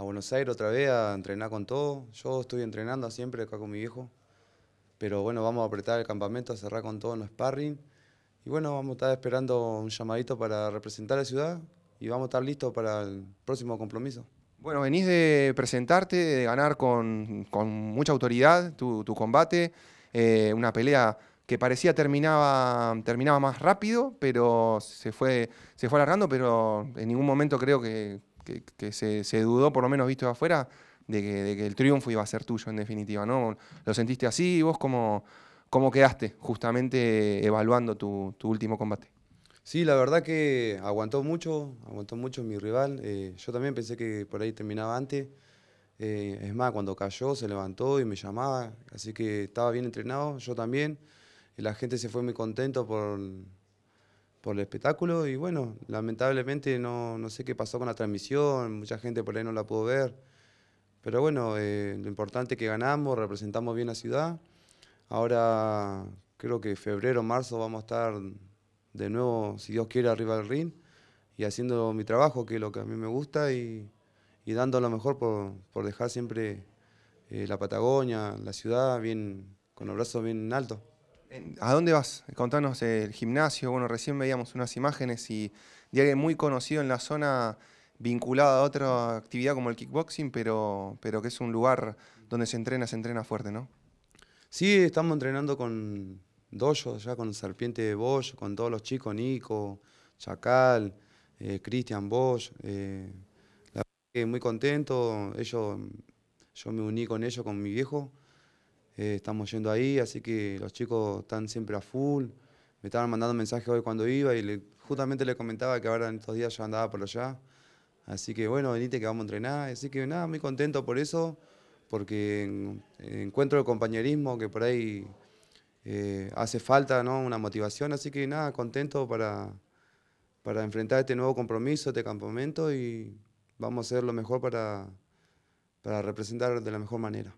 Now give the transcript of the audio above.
a Buenos Aires otra vez a entrenar con todo. Yo estoy entrenando siempre acá con mi viejo. Pero bueno, vamos a apretar el campamento, a cerrar con todo en los sparring. Y bueno, vamos a estar esperando un llamadito para representar a la ciudad y vamos a estar listos para el próximo compromiso. Bueno, venís de presentarte, de ganar con, mucha autoridad tu, combate, eh, una pelea que parecía terminaba, terminaba más rápido, pero se fue, se fue alargando, pero en ningún momento creo que, que, se, dudó, por lo menos visto de afuera, de que, el triunfo iba a ser tuyo en definitiva, ¿no? ¿Lo sentiste así y vos cómo, cómo quedaste justamente evaluando tu, último combate? Sí, la verdad que aguantó mucho, aguantó mucho mi rival. Eh, yo también pensé que por ahí terminaba antes. Eh, es más, cuando cayó se levantó y me llamaba, así que estaba bien entrenado, yo también. La gente se fue muy contento por, por el espectáculo y bueno, lamentablemente no, no, sé qué pasó con la transmisión, mucha gente por ahí no la pudo ver, pero bueno, eh, lo importante es que ganamos, representamos bien la ciudad, ahora creo que febrero, marzo vamos a estar de nuevo, si Dios quiere, arriba del ring y haciendo mi trabajo, que es lo que a mí me gusta y, y dando lo mejor por, por dejar siempre eh, la Patagonia, la ciudad, bien, con los brazos bien altos. ¿A dónde vas? Contanos el gimnasio. Bueno, recién veíamos unas imágenes y de alguien muy conocido en la zona vinculado a otra actividad como el kickboxing, pero, que es un lugar donde se entrena, se entrena fuerte, ¿no? Sí, estamos entrenando con Dojo, ya con Serpiente de Bosch, con todos los chicos, Nico, Chacal, eh, Christian Bosch. Eh, la verdad que muy contento. yo me uní con ellos, con mi viejo. Eh, estamos yendo ahí, así que los chicos están siempre a full. Me estaban mandando mensajes hoy cuando iba y justamente le comentaba que ahora en estos días yo andaba por allá. Así que bueno, venite que vamos a entrenar. Así que nada, muy contento por eso, porque encuentro el compañerismo que por ahí eh, hace falta, ¿no? Una motivación. Así que nada, contento para, para enfrentar este nuevo compromiso, este campamento y vamos a hacer lo mejor para, para representar de la mejor manera.